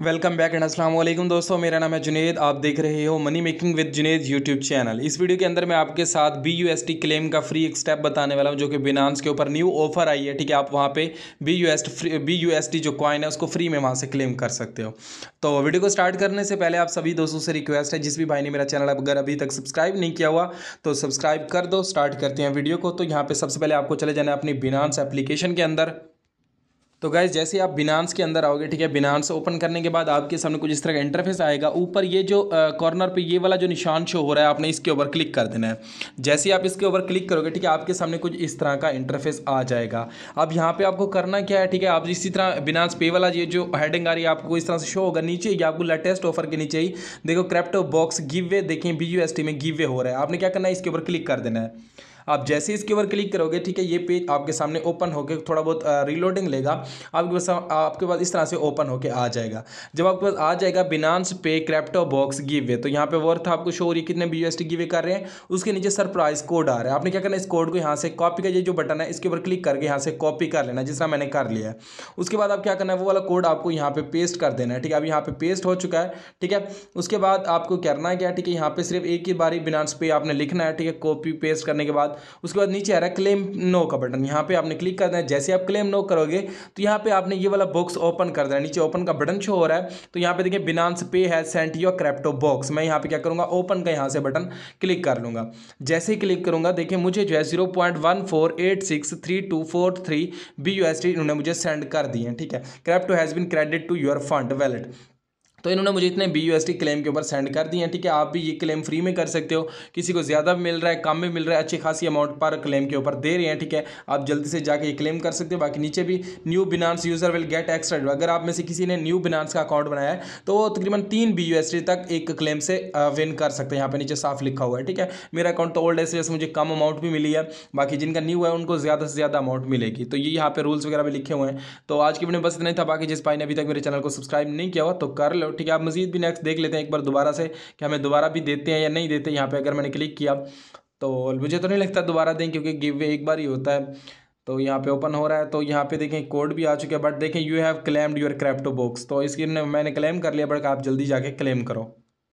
welcome back and अस्सलाम वालेकुम दोस्तों मेरा नाम है जुनेद आप देख रहे हो money making with Junaid YouTube channel इस वीडियो के अंदर मैं आपके साथ B U S T claim का फ्री एक स्टेप बताने वाला हूं जो कि बिनांस के ऊपर न्यू ऑफर आई है ठीक है आप वहां पे B U S B U S T जो कॉइन है उसको फ्री में वहाँ से क्लेम कर सकते हो तो वीडियो को स्टार्ट करने से पहले आप सभी दोस्तों से रिक्वेस्ट है जिस भी भाई ने मेरा चैनल अगर अभी तक सब्सक्राइब नहीं किया हुआ तो सब्सक्राइब कर दो स्टार्ट करते हैं वीडियो को तो यहाँ पर सबसे पहले आपको चले जाना है अपनी बिनांस एप्लीकेशन के अंदर तो गैस जैसे आप बिनांस के अंदर आओगे ठीक है बिनांस ओपन करने के बाद आपके सामने कुछ इस तरह का इंटरफेस आएगा ऊपर ये जो कॉर्नर पे ये वाला जो निशान शो हो रहा है आपने इसके ऊपर क्लिक कर देना है जैसे आप इसके ऊपर क्लिक करोगे ठीक है आपके सामने कुछ इस तरह का इंटरफेस आ जाएगा अब यहाँ पर आपको करना क्या है ठीक है आप इसी तरह बिनांस पे वाला ये जो हेडिंग आ रही है आपको इस तरह से शो होगा नीचे ही आपको लेटेस्ट ऑफर के नीचे ही देखो क्रैप्टो बॉक्स गिव वे देखें बी में गिव वे हो रहा है आपने क्या करना है इसके ऊपर क्लिक कर देना है आप जैसे इसके ऊपर क्लिक करोगे ठीक है ये पेज आपके सामने ओपन होकर थोड़ा बहुत रीलोडिंग लेगा आपके पास आपके पास इस तरह से ओपन होकर आ जाएगा जब आपके पास आ जाएगा बिनांस पे क्रैप्टो बॉक्स गिव वे तो यहाँ पे वर्थ आपको शो हो रही है कितने बी एस टी कर रहे हैं उसके नीचे सरप्राइज कोड आ रहा है आपने क्या करना है इस कोड को यहाँ से कॉपी का ये जो बटन है इसके ऊपर क्लिक करके यहाँ से कॉपी कर लेना जिस तरह मैंने कर लिया है उसके बाद आप क्या करना है वो वाला कोड आपको यहाँ पे पेस्ट कर देना है ठीक है अब यहाँ पे पेस्ट हो चुका है ठीक है उसके बाद आपको करना क्या ठीक है यहाँ पे सिर्फ एक ही बार ही बिनान्स पे आपने लिखना है ठीक है कॉपी पेस्ट करने के बाद बाद उसके बाद नीचे आ रहा है क्लेम नो का बटन यहाँ पे आपने क्लिक करना है जैसे आप क्लेम नो करोगे तो यहाँ पे आपने ये वाला बॉक्स ओपन कर देना है नीचे ओपन का बटन शो हो रहा है तो यहाँ पे देखिए बिनांस पे है सेंट योर क्रैप्टो बॉक्स मैं यहाँ पे क्या करूँगा ओपन का यहाँ से बटन क्लिक कर लूँगा जैसे ही क्लिक करूँगा देखिए मुझे जो है zero point one four eight six three two four three B U S T इन्होंने मुझे सेंड कर दिए हैं ठीक है crypto has been credit to your fund wallet तो इन्होंने मुझे इतने B U S T claim के ऊपर सेंड कर दिए हैं ठीक है आप भी ये क्लेम फ्री में कर सकते हो किसी को ज़्यादा मिल रहा है कम में मिल रहा है अच्छी खासी अमाउंट पर क्लेम के ऊपर दे रहे हैं ठीक है आप जल्दी से जाके ये क्लेम कर सकते हो बाकी नीचे भी new Binance user will get extra अगर आप में से किसी ने न्यू बिनान्स का अकाउंट बनाया है तो वो तकरीबन तीन बी तक एक क्लेम से विन कर सकते हैं यहाँ पर नीचे साफ लिखा हुआ है ठीक है मेरा अकाउंट तो ओल्ड है जैसे मुझे कम अमाउंट भी मिली है बाकी जिनका न्यू है उनको ज़्यादा से ज़्यादा अमाउंट मिलेगी तो ये यहाँ पर रूल्स वगैरह भी लिखे हुए हैं तो आज की वीडियो बस इतना ही था बाकी जिस भाई ने अभी तक मेरे चैनल को सब्सक्राइब नहीं किया हुआ तो कर लो तो ठीक है आप मजीद भी नेक्स्ट देख लेते हैं एक बार दोबारा से कि हमें दोबारा भी देते हैं या नहीं देते यहाँ पर अगर मैंने क्लिक किया तो मुझे तो नहीं लगता दोबारा दें क्योंकि गिव वे एक बार ही होता है तो यहाँ पे ओपन हो रहा है तो यहाँ पे देखें कोड भी आ चुका है बट देखें you have claimed your crypto box तो इसकी मैंने क्लेम कर लिया बट आप जल्दी जाके क्लेम करो